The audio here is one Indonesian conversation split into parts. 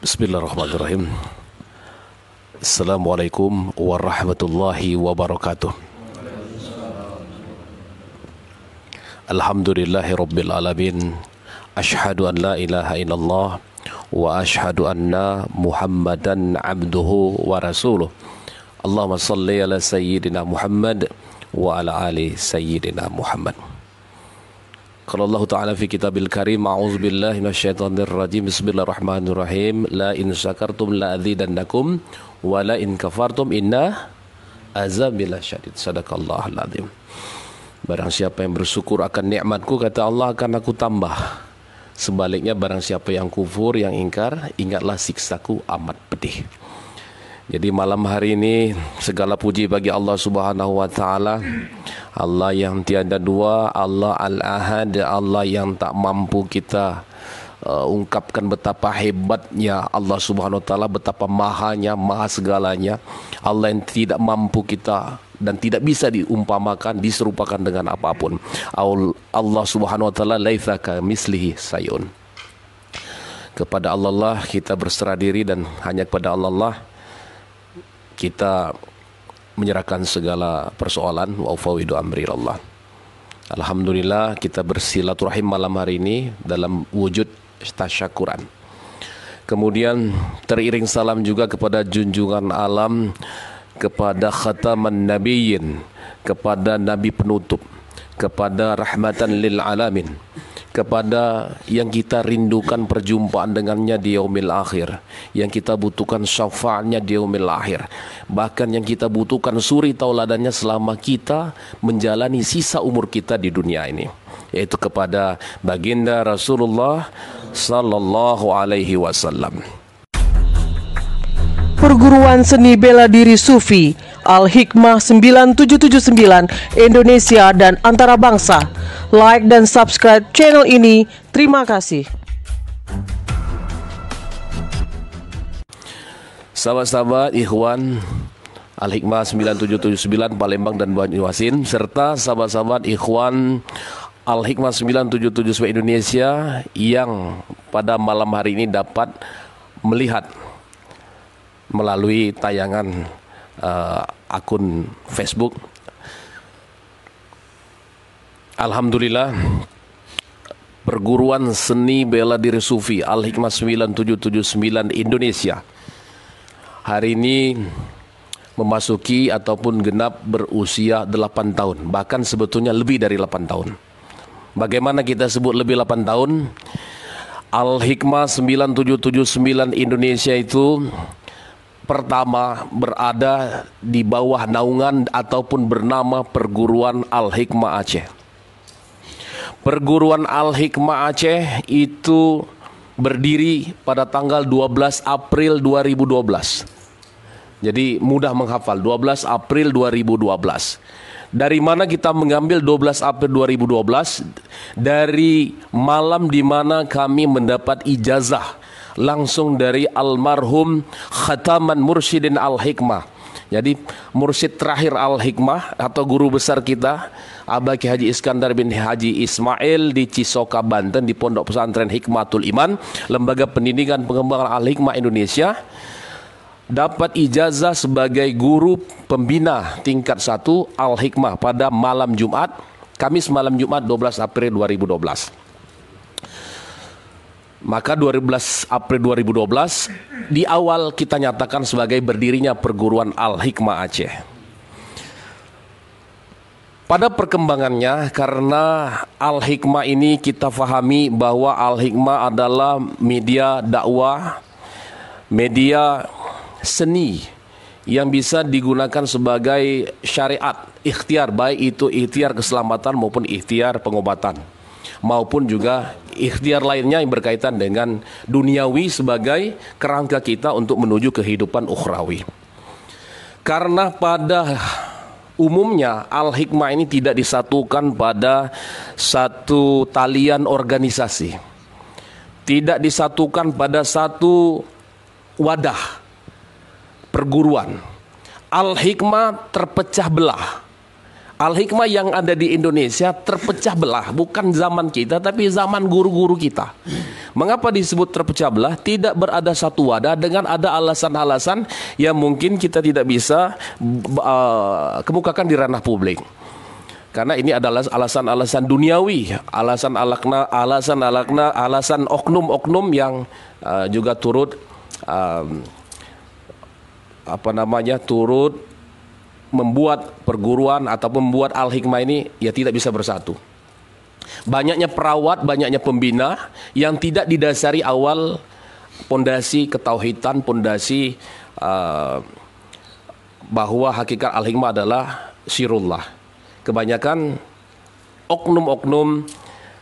Bismillahirrahmanirrahim. Assalamualaikum warahmatullahi wabarakatuh. Alhamdulillahi alamin. Ashhadu an la ilaha illallah wa ashhadu anna Muhammadan abduhu wa rasuluh. Allahumma salli ala sayyidina Muhammad wa ala ali sayyidina Muhammad. Qala Allah Ta'ala fi al karim A'udhu billahi masyaitanir rajim Bismillahirrahmanirrahim La in syakartum la azidannakum Wa la in kafartum inna Azabila syadid Sadakallah al-azim Barang yang bersyukur akan nikmatku Kata Allah akan aku tambah Sebaliknya barangsiapa yang kufur, yang ingkar Ingatlah siksaku amat pedih Jadi malam hari ini segala puji bagi Allah Subhanahu wa taala. Allah yang tiada dua, Allah Al-Ahad, Allah yang tak mampu kita uh, ungkapkan betapa hebatnya Allah Subhanahu wa taala, betapa mahanya, maha segalanya. Allah yang tidak mampu kita dan tidak bisa diumpamakan diserupakan dengan apapun. Allah Subhanahu wa taala laisa mislihi sayun. Kepada Allah lah kita berserah diri dan hanya kepada Allah lah kita menyerahkan segala persoalan wa fawidu amri Alhamdulillah kita bersilaturahim malam hari ini dalam wujud tasyakuran. Kemudian teriring salam juga kepada junjungan alam kepada khataman nabiyyin, kepada nabi penutup kepada rahmatan lil alamin kepada yang kita rindukan perjumpaan dengannya di yaumil akhir yang kita butuhkan syafaatnya di yaumil akhir bahkan yang kita butuhkan suri tauladannya selama kita menjalani sisa umur kita di dunia ini yaitu kepada baginda Rasulullah sallallahu alaihi wasallam Perguruan Seni Bela Diri Sufi Al-Hikmah 9779 Indonesia dan Antara Bangsa. Like dan subscribe channel ini. Terima kasih. Sahabat-sahabat, ikhwan, Al-Hikmah 9779 Palembang dan Banyuasin serta sahabat-sahabat ikhwan Al-Hikmah 9779 Indonesia yang pada malam hari ini dapat melihat melalui tayangan uh, akun Facebook. Alhamdulillah Perguruan Seni Bela Diri Sufi Al-Hikmah 9779 Indonesia hari ini memasuki ataupun genap berusia 8 tahun bahkan sebetulnya lebih dari 8 tahun. Bagaimana kita sebut lebih 8 tahun? Al-Hikmah 9779 Indonesia itu pertama berada di bawah naungan ataupun bernama Perguruan Al-Hikmah Aceh. Perguruan Al-Hikmah Aceh itu berdiri pada tanggal 12 April 2012. Jadi mudah menghafal 12 April 2012. Dari mana kita mengambil 12 April 2012? Dari malam di mana kami mendapat ijazah langsung dari almarhum Khataman Mursyidin Al-Hikmah. Jadi mursyid terakhir Al-Hikmah atau guru besar kita Abah Ki Haji Iskandar bin Haji Ismail di Cisoka Banten di Pondok Pesantren Hikmatul Iman, Lembaga Pendidikan Pengembangan Al-Hikmah Indonesia dapat ijazah sebagai guru pembina tingkat 1 Al-Hikmah pada malam Jumat, Kamis malam Jumat 12 April 2012. Maka 12 April 2012 di awal kita nyatakan sebagai berdirinya perguruan Al-Hikmah Aceh. Pada perkembangannya karena Al-Hikmah ini kita fahami bahwa Al-Hikmah adalah media dakwah, media seni yang bisa digunakan sebagai syariat, ikhtiar baik itu ikhtiar keselamatan maupun ikhtiar pengobatan maupun juga ikhtiar lainnya yang berkaitan dengan duniawi sebagai kerangka kita untuk menuju kehidupan ukhrawi. Karena pada umumnya al-hikmah ini tidak disatukan pada satu talian organisasi. Tidak disatukan pada satu wadah perguruan. Al-hikmah terpecah belah Al hikmah yang ada di Indonesia terpecah belah, bukan zaman kita, tapi zaman guru-guru kita. Mengapa disebut terpecah belah? Tidak berada satu wadah dengan ada alasan-alasan yang mungkin kita tidak bisa uh, kemukakan di ranah publik. Karena ini adalah alasan-alasan duniawi, alasan alakna, alasan alakna, alasan oknum-oknum yang uh, juga turut um, apa namanya turut membuat perguruan atau membuat al-hikmah ini ya tidak bisa bersatu. Banyaknya perawat, banyaknya pembina yang tidak didasari awal pondasi ketauhidan, pondasi uh, bahwa hakikat al-hikmah adalah sirullah. Kebanyakan oknum-oknum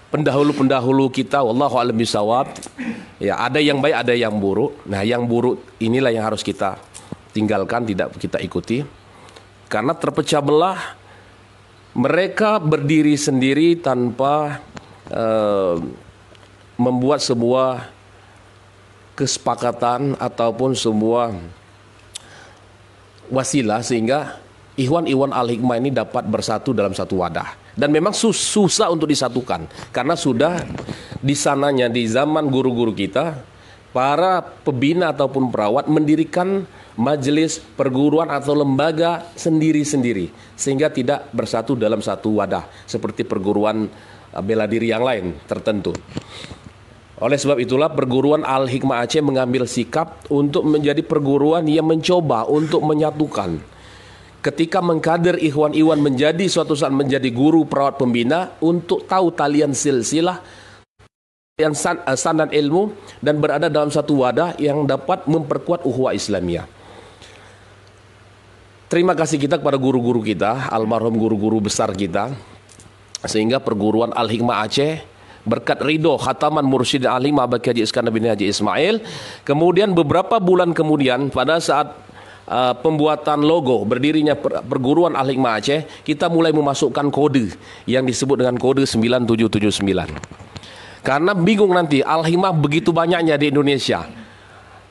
pendahulu-pendahulu kita wallahu alam bisawab ya ada yang baik ada yang buruk nah yang buruk inilah yang harus kita tinggalkan tidak kita ikuti karena terpecah belah mereka berdiri sendiri tanpa uh, membuat sebuah kesepakatan ataupun sebuah wasilah sehingga ikhwan iwan Al-Hikmah ini dapat bersatu dalam satu wadah. Dan memang sus susah untuk disatukan karena sudah di sananya di zaman guru-guru kita para pembina ataupun perawat mendirikan majelis, perguruan atau lembaga sendiri-sendiri sehingga tidak bersatu dalam satu wadah seperti perguruan eh, bela diri yang lain tertentu. Oleh sebab itulah perguruan Al-Hikmah Aceh mengambil sikap untuk menjadi perguruan yang mencoba untuk menyatukan. Ketika mengkader Ikhwan Iwan menjadi suatu saat menjadi guru perawat pembina untuk tahu talian silsilah yang eh, sanad ilmu dan berada dalam satu wadah yang dapat memperkuat uhuwa Islamiyah. Terima kasih kita kepada guru-guru kita, almarhum guru-guru besar kita, sehingga perguruan Al-Hikmah Aceh berkat ridho khataman mursyid alim bagi Haji Iskandar bin Haji Ismail. Kemudian beberapa bulan kemudian pada saat uh, pembuatan logo berdirinya per, perguruan Al Hikmah Aceh, kita mulai memasukkan kode yang disebut dengan kode 9779. Karena bingung nanti al hikmah begitu banyaknya di Indonesia.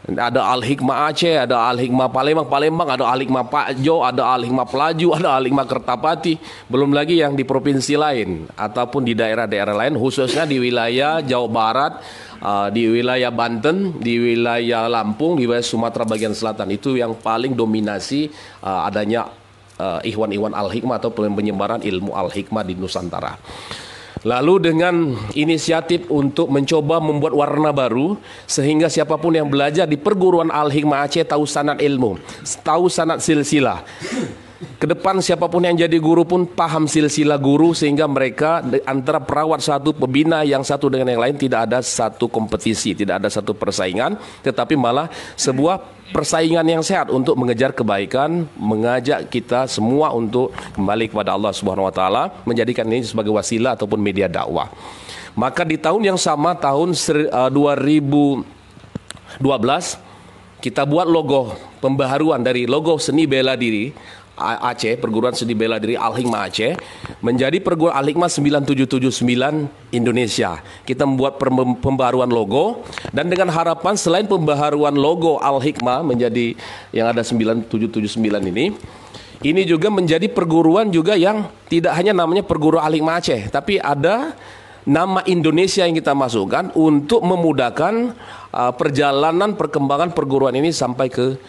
Ada Al-Hikmah Aceh, ada Al-Hikmah Palembang, Palembang ada Al-Hikmah Pakjo, ada Al-Hikmah Pelaju, ada Al-Hikmah Kertapati, belum lagi yang di provinsi lain ataupun di daerah-daerah lain khususnya di wilayah Jawa Barat, eh, di wilayah Banten, di wilayah Lampung, di wilayah Sumatera bagian selatan itu yang paling dominasi eh, adanya uh, Ikhwan-Ikhwan Al-Hikmah atau penyebaran ilmu Al-Hikmah di Nusantara. Lalu dengan inisiatif untuk mencoba membuat warna baru sehingga siapapun yang belajar di perguruan Al-Hikmah Aceh tahu sanat ilmu, tahu sanat silsilah. Kedepan siapapun yang jadi guru pun paham silsilah guru sehingga mereka antara perawat satu pembina yang satu dengan yang lain tidak ada satu kompetisi, tidak ada satu persaingan, tetapi malah sebuah persaingan yang sehat untuk mengejar kebaikan, mengajak kita semua untuk kembali kepada Allah Subhanahu wa taala, menjadikan ini sebagai wasilah ataupun media dakwah. Maka di tahun yang sama tahun 2012 eh, kita buat logo pembaharuan dari logo seni bela diri Aceh, perguruan seni bela diri Al Hikmah Aceh menjadi perguruan Al Hikmah 9779 Indonesia. Kita membuat pembaruan logo dan dengan harapan selain pembaharuan logo Al Hikmah menjadi yang ada 9779 ini ini juga menjadi perguruan juga yang tidak hanya namanya perguruan Al Hikmah Aceh, tapi ada nama Indonesia yang kita masukkan untuk memudahkan uh, perjalanan perkembangan perguruan ini sampai ke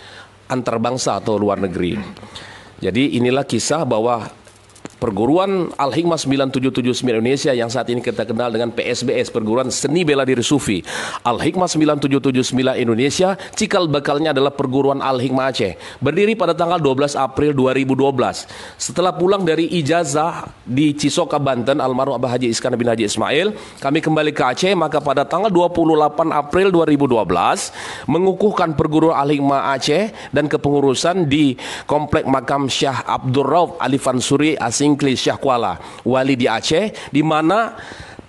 antarbangsa atau luar negeri. Jadi inilah kisah bahwa Perguruan Al-Hikmah 9779 Indonesia yang saat ini kita kenal dengan PSBS, Perguruan Seni Bela Diri Sufi. Al-Hikmah 9779 Indonesia, cikal bakalnya adalah Perguruan Al-Hikmah Aceh. Berdiri pada tanggal 12 April 2012. Setelah pulang dari ijazah di Cisoka, Banten, almarhum Abah Haji Iskandar bin Haji Ismail, kami kembali ke Aceh, maka pada tanggal 28 April 2012, mengukuhkan Perguruan Al-Hikmah Aceh dan kepengurusan di Komplek Makam Syah Abdurrahman Alifan Suri Asing Singkli Syah Kuala wali di Aceh di mana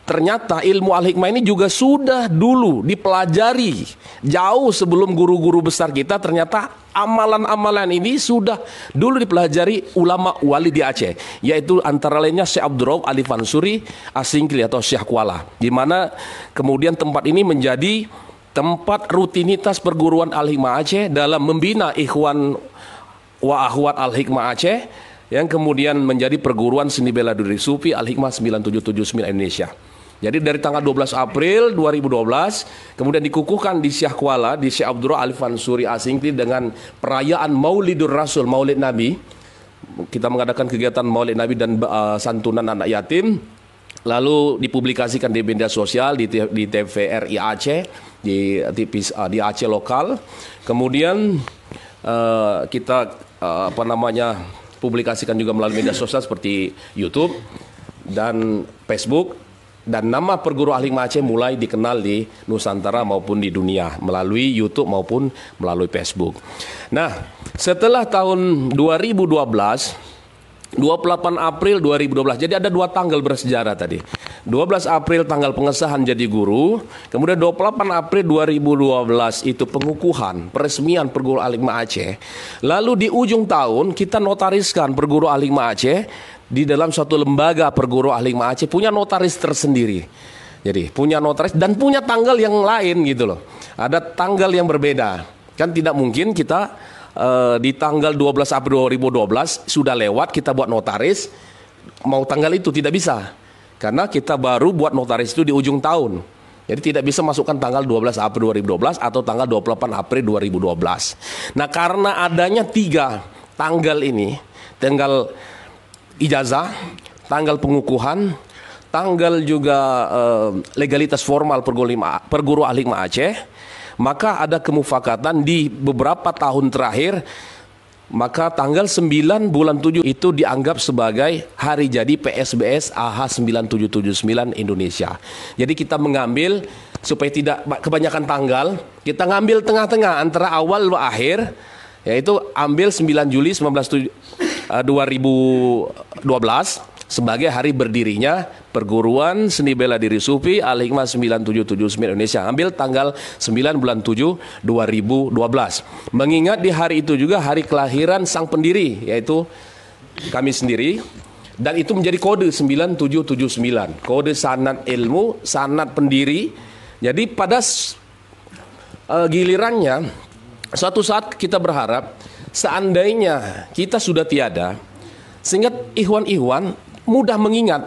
ternyata ilmu al-hikmah ini juga sudah dulu dipelajari jauh sebelum guru-guru besar kita ternyata amalan-amalan ini sudah dulu dipelajari ulama wali di Aceh yaitu antara lainnya Syekh Abdurrahman Ali Fansuri Asingkli atau Syekh Kuala di mana kemudian tempat ini menjadi tempat rutinitas perguruan al-hikmah Aceh dalam membina ikhwan wa ahwat al-hikmah Aceh yang kemudian menjadi perguruan seni bela diri Sufi Al-Hikmah 9779 Indonesia. Jadi dari tanggal 12 April 2012 kemudian dikukuhkan di Syah Kuala di Syekh Abdul Alifan Suri Asingti dengan perayaan Maulidur Rasul Maulid Nabi. Kita mengadakan kegiatan Maulid Nabi dan uh, santunan anak yatim lalu dipublikasikan di media sosial di di TVRI Aceh di TV uh, eh, di Aceh lokal. Kemudian uh, kita uh, apa namanya publikasikan juga melalui media sosial seperti YouTube dan Facebook dan nama perguruan ahli Aceh mulai dikenal di Nusantara maupun di dunia melalui YouTube maupun melalui Facebook. Nah, setelah tahun 2012 28 April 2012. Jadi ada dua tanggal bersejarah tadi. 12 April tanggal pengesahan jadi guru, kemudian 28 April 2012 itu pengukuhan peresmian perguruan Alikma Aceh. Lalu di ujung tahun kita notariskan perguruan Alikma Aceh di dalam suatu lembaga perguruan Alikma Aceh punya notaris tersendiri. Jadi punya notaris dan punya tanggal yang lain gitu loh. Ada tanggal yang berbeda. Kan tidak mungkin kita uh, di tanggal 12 April 2012 sudah lewat kita buat notaris mau tanggal itu tidak bisa karena kita baru buat notaris itu di ujung tahun. Jadi tidak bisa masukkan tanggal 12 April 2012 atau tanggal 28 April 2012. Nah karena adanya tiga tanggal ini, tanggal ijazah, tanggal pengukuhan, tanggal juga eh, legalitas formal perguruan perguru ahli Aceh, maka ada kemufakatan di beberapa tahun terakhir maka tanggal 9 bulan 7 itu dianggap sebagai hari jadi PSBS AH 9779 Indonesia. Jadi kita mengambil supaya tidak kebanyakan tanggal, kita ngambil tengah-tengah antara awal dan akhir yaitu ambil 9 Juli 19 2012 sebagai hari berdirinya perguruan seni bela diri Sufi Al-Hikmah 9779 Indonesia. Ambil tanggal 9 bulan 7 2012. Mengingat di hari itu juga hari kelahiran sang pendiri yaitu kami sendiri dan itu menjadi kode 9779 kode sanat ilmu sanat pendiri jadi pada uh, gilirannya suatu saat kita berharap seandainya kita sudah tiada sehingga ikhwan-ikhwan mudah mengingat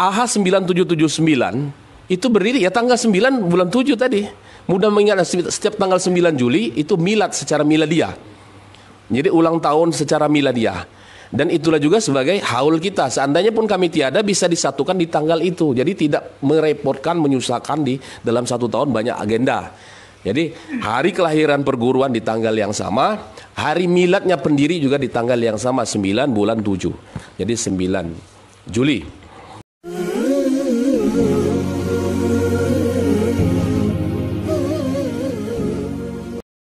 AH 9779 itu berdiri ya tanggal 9 bulan 7 tadi. Mudah mengingat setiap tanggal 9 Juli itu milat secara miladia Jadi ulang tahun secara miladia Dan itulah juga sebagai haul kita. Seandainya pun kami tiada bisa disatukan di tanggal itu. Jadi tidak merepotkan, menyusahkan di dalam satu tahun banyak agenda. Jadi hari kelahiran perguruan di tanggal yang sama, hari miladnya pendiri juga di tanggal yang sama 9 bulan 7. Jadi 9 Juli.